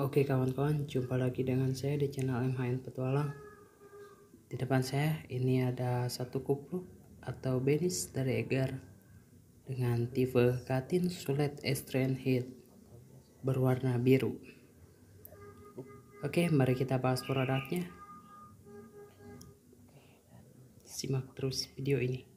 Oke kawan-kawan, jumpa lagi dengan saya di channel MHN Petualang. Di depan saya ini ada satu kupluk atau benis dari Egar dengan tipe katin sulet estrian Head berwarna biru. Oke, mari kita bahas produknya. Simak terus video ini.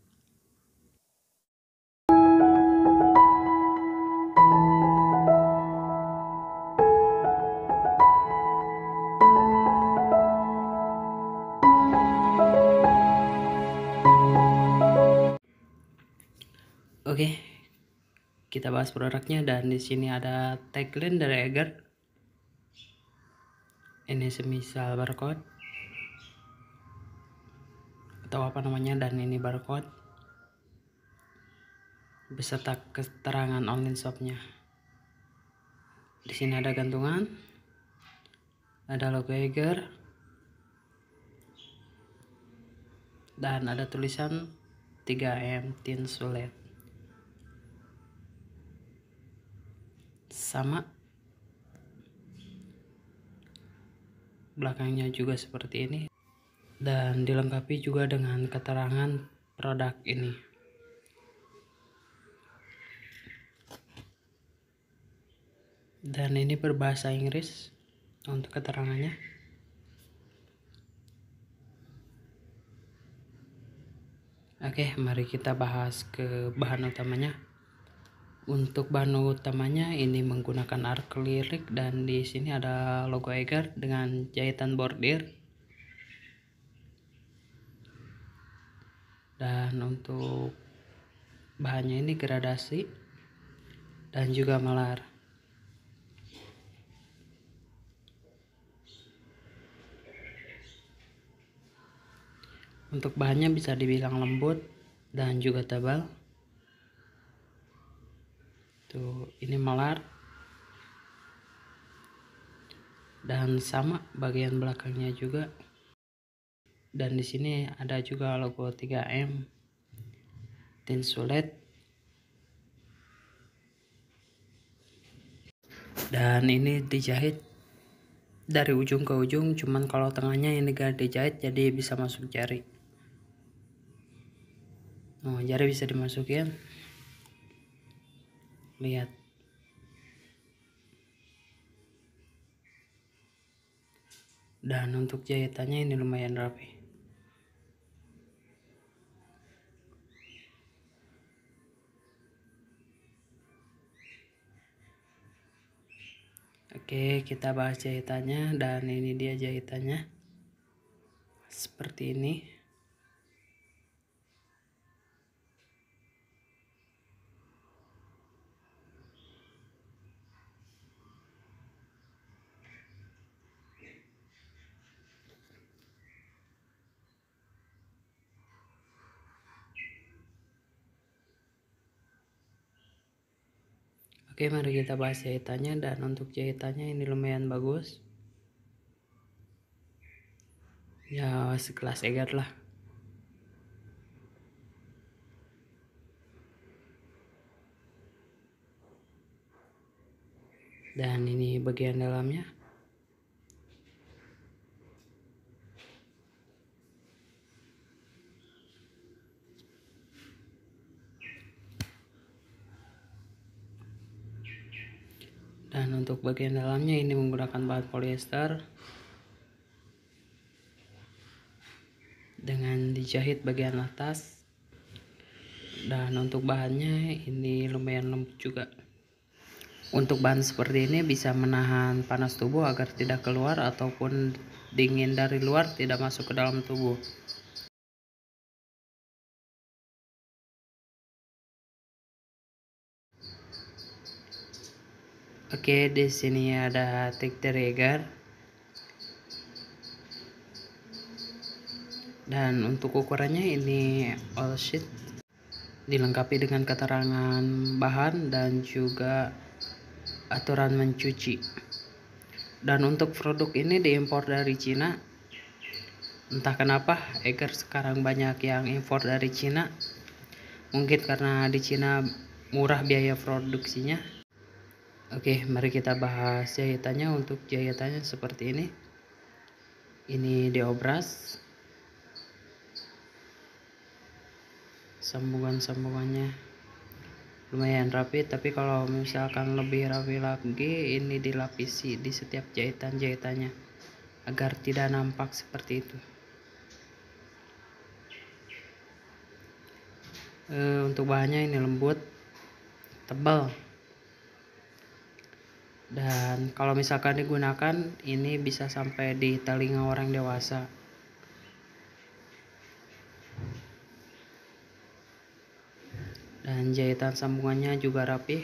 Oke, kita bahas produknya dan di sini ada tagline dari Eger. Ini semisal barcode atau apa namanya dan ini barcode beserta keterangan online shopnya. Di sini ada gantungan, ada logo Eger, dan ada tulisan 3M Tin Sulet. sama belakangnya juga seperti ini dan dilengkapi juga dengan keterangan produk ini dan ini berbahasa Inggris untuk keterangannya oke mari kita bahas ke bahan utamanya untuk bahan utamanya ini menggunakan akrilik dan di sini ada logo Eiger dengan jahitan bordir. Dan untuk bahannya ini gradasi dan juga malar. Untuk bahannya bisa dibilang lembut dan juga tebal ini melar dan sama bagian belakangnya juga dan di sini ada juga logo 3M Tinsulet dan ini dijahit dari ujung ke ujung cuman kalau tengahnya ini gak dijahit jadi bisa masuk jari oh, jari bisa dimasukin lihat dan untuk jahitannya ini lumayan rapi oke kita bahas jahitannya dan ini dia jahitannya seperti ini Oke, mari kita bahas jahitannya dan untuk jahitannya ini lumayan bagus. Ya, sekelas egar lah. Dan ini bagian dalamnya. bagian dalamnya ini menggunakan bahan polyester dengan dijahit bagian atas dan untuk bahannya ini lumayan lembut juga untuk bahan seperti ini bisa menahan panas tubuh agar tidak keluar ataupun dingin dari luar tidak masuk ke dalam tubuh Oke, di sini ada Tik Trigger. Dan untuk ukurannya ini all sheet dilengkapi dengan keterangan bahan dan juga aturan mencuci. Dan untuk produk ini diimpor dari Cina. Entah kenapa Eger sekarang banyak yang impor dari Cina. Mungkin karena di Cina murah biaya produksinya Oke, mari kita bahas jahitannya. Untuk jahitannya seperti ini. Ini diobras. Sambungan-sambungannya lumayan rapi, tapi kalau misalkan lebih rapi lagi, ini dilapisi di setiap jahitan-jahitannya agar tidak nampak seperti itu. E, untuk bahannya ini lembut, tebal dan kalau misalkan digunakan ini bisa sampai di telinga orang dewasa dan jahitan sambungannya juga rapih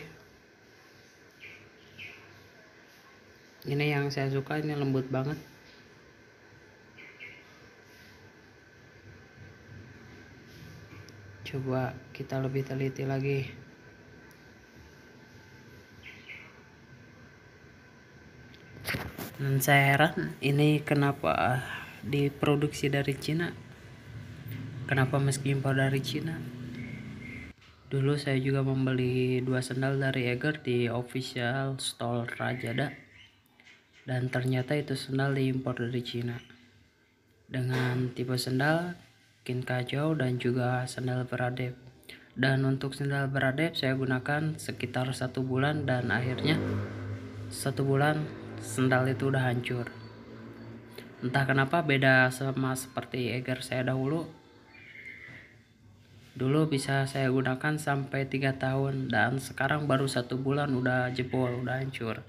ini yang saya suka ini lembut banget coba kita lebih teliti lagi dan saya heran ini kenapa diproduksi dari Cina kenapa meski impor dari Cina dulu saya juga membeli dua sendal dari Eger di official store Rajada dan ternyata itu sendal diimpor dari Cina dengan tipe sendal kinkajou dan juga sendal beradep dan untuk sendal beradep saya gunakan sekitar satu bulan dan akhirnya satu bulan sendal itu udah hancur entah kenapa beda sama seperti Eger saya dahulu dulu bisa saya gunakan sampai 3 tahun dan sekarang baru satu bulan udah jebol udah hancur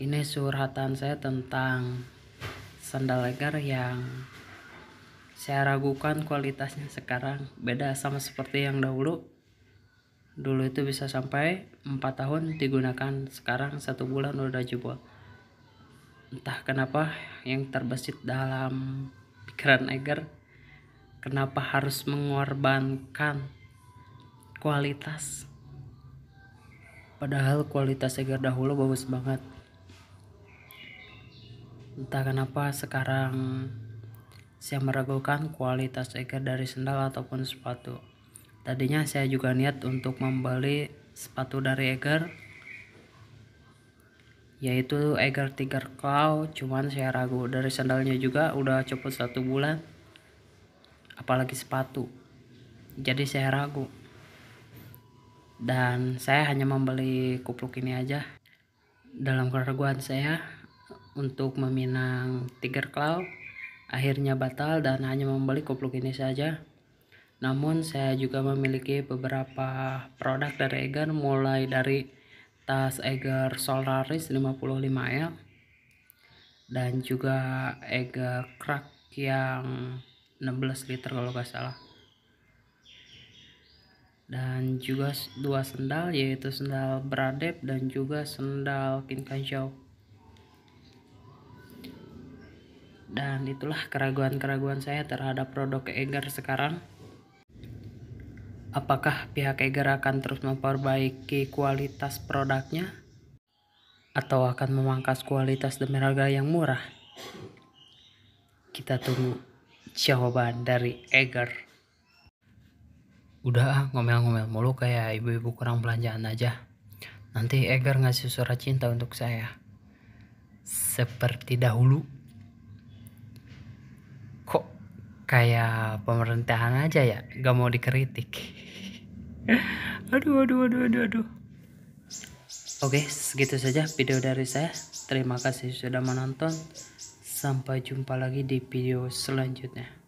ini suratan saya tentang sandal Eger yang saya ragukan kualitasnya sekarang beda sama seperti yang dahulu dulu itu bisa sampai 4 tahun digunakan sekarang satu bulan udah jebol entah kenapa yang terbesit dalam pikiran Eger kenapa harus mengorbankan kualitas padahal kualitas Eger dahulu bagus banget entah kenapa sekarang saya meragukan kualitas Eger dari sendal ataupun sepatu tadinya saya juga niat untuk membeli sepatu dari Eger yaitu Eger Tiger Claw cuman saya ragu dari sandalnya juga udah copot satu bulan apalagi sepatu jadi saya ragu dan saya hanya membeli kupluk ini aja dalam keraguan saya untuk meminang Tiger Claw akhirnya batal dan hanya membeli kupluk ini saja namun saya juga memiliki beberapa produk dari Eiger mulai dari tas Eiger Solaris 55L dan juga Eiger Crack yang 16 liter kalau nggak salah dan juga dua sendal yaitu sendal Bradep dan juga sendal kinkanjau dan itulah keraguan-keraguan saya terhadap produk Eger sekarang Apakah pihak Eger akan terus memperbaiki kualitas produknya? Atau akan memangkas kualitas demi harga yang murah? Kita tunggu jawaban dari Eger. Udah ah, ngomel-ngomel mulu kayak ibu-ibu kurang belanjaan aja. Nanti Eger ngasih surat cinta untuk saya. Seperti dahulu. Kok kayak pemerintahan aja ya, gak mau dikritik. aduh aduh aduh aduh aduh oke segitu saja video dari saya terima kasih sudah menonton sampai jumpa lagi di video selanjutnya